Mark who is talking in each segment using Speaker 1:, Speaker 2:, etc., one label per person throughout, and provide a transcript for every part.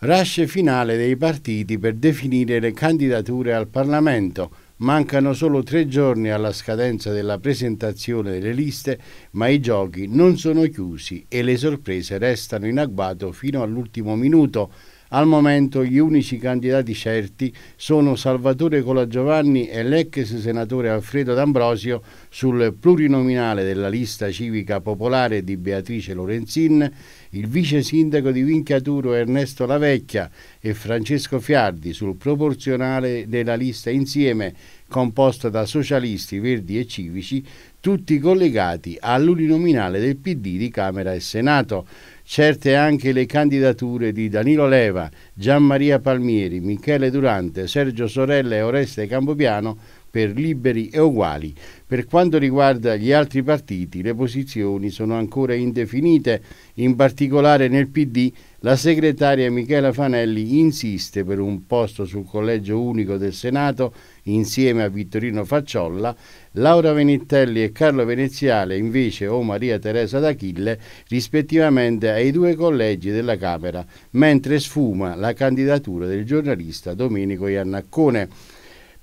Speaker 1: Rasce finale dei partiti per definire le candidature al Parlamento. Mancano solo tre giorni alla scadenza della presentazione delle liste, ma i giochi non sono chiusi e le sorprese restano in agguato fino all'ultimo minuto. Al momento gli unici candidati certi sono Salvatore Colagiovanni e l'ex senatore Alfredo D'Ambrosio sul plurinominale della lista civica popolare di Beatrice Lorenzin, il vice sindaco di Vinchiaturo Ernesto Lavecchia e Francesco Fiardi sul proporzionale della lista insieme composta da socialisti, verdi e civici, tutti collegati all'uninominale del PD di Camera e Senato. Certe anche le candidature di Danilo Leva, Gian Maria Palmieri, Michele Durante, Sergio Sorella e Oreste Campopiano per liberi e uguali. Per quanto riguarda gli altri partiti, le posizioni sono ancora indefinite, in particolare nel PD la segretaria Michela Fanelli insiste per un posto sul collegio unico del Senato insieme a Vittorino Facciolla, Laura Venitelli e Carlo Veneziale invece o Maria Teresa D'Achille rispettivamente ai due collegi della Camera, mentre sfuma la candidatura del giornalista Domenico Iannaccone.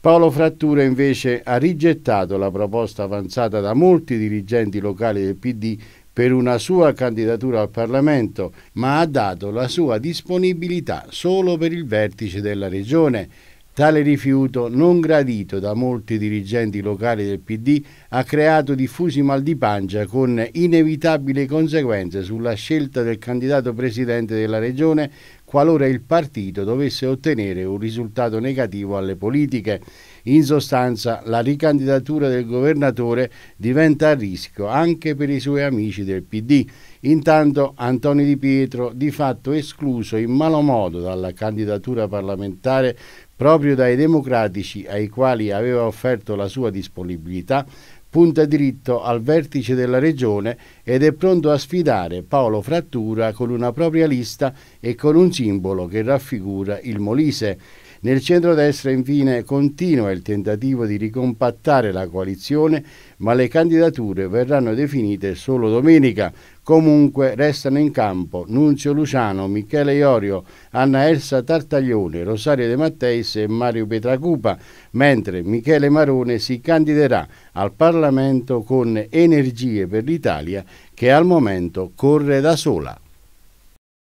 Speaker 1: Paolo Frattura invece ha rigettato la proposta avanzata da molti dirigenti locali del PD per una sua candidatura al Parlamento, ma ha dato la sua disponibilità solo per il vertice della Regione Tale rifiuto, non gradito da molti dirigenti locali del PD, ha creato diffusi mal di pancia con inevitabili conseguenze sulla scelta del candidato presidente della regione qualora il partito dovesse ottenere un risultato negativo alle politiche. In sostanza, la ricandidatura del governatore diventa a rischio anche per i suoi amici del PD. Intanto Antonio Di Pietro, di fatto escluso in malo modo dalla candidatura parlamentare, proprio dai democratici ai quali aveva offerto la sua disponibilità, punta diritto al vertice della regione ed è pronto a sfidare Paolo Frattura con una propria lista e con un simbolo che raffigura il Molise. Nel centrodestra infine continua il tentativo di ricompattare la coalizione, ma le candidature verranno definite solo domenica. Comunque restano in campo Nunzio Luciano, Michele Iorio, Anna Elsa Tartaglione, Rosario De Matteis e Mario Petracupa, mentre Michele Marone si candiderà al Parlamento con Energie per l'Italia che al momento corre da sola.